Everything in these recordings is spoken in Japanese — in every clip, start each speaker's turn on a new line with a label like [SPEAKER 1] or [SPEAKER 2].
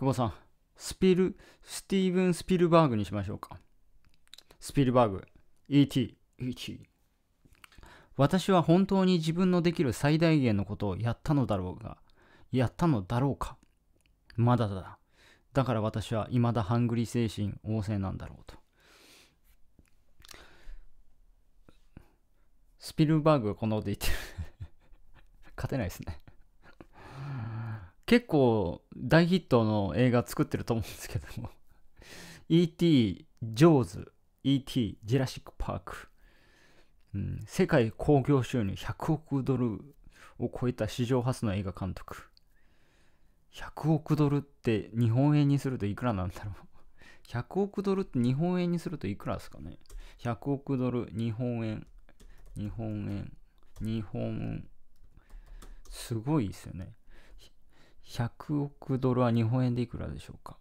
[SPEAKER 1] 久保さん、スピル、スティーブン・スピルバーグにしましょうか。スピルバーグ、E.T., E.T. 私は本当に自分のできる最大限のことをやったのだろうが、やったのだろうか。まだだ。だから私は未だハングリー精神旺盛なんだろうと。スピルバーグがこんなこと言ってる勝てないですね結構大ヒットの映画作ってると思うんですけども E.T. ジョーズ E.T. ジュラシック・パーク、うん、世界興行収入100億ドルを超えた史上初の映画監督100億ドルって日本円にするといくらなんだろう100 億ドルって日本円にするといくらですかね ?100 億ドル、日本円、日本円、日本、すごいですよね。100億ドルは日本円でいくらでしょうか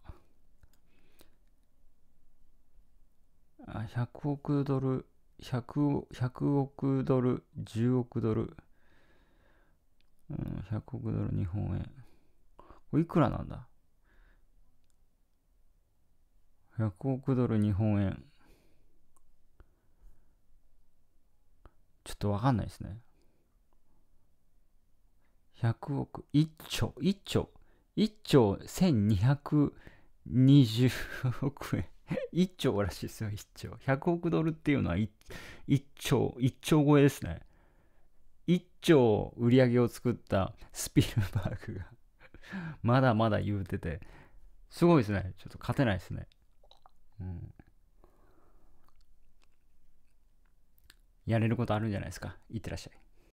[SPEAKER 1] あ ?100 億ドル、100, 100億ドル、10億ドル、うん、100億ドル日本円。これいくらなんだ ?100 億ドル日本円。ちょっとわかんないですね。100億、1兆、1兆、1兆1220億円。1 兆らしいですよ、1兆。100億ドルっていうのは 1, 1兆、1兆超えですね。1兆売り上げを作ったスピルバーグが まだまだ言うてて、すごいですね。ちょっと勝てないですね。うん。やれることあるんじゃないですか。いってらっしゃい。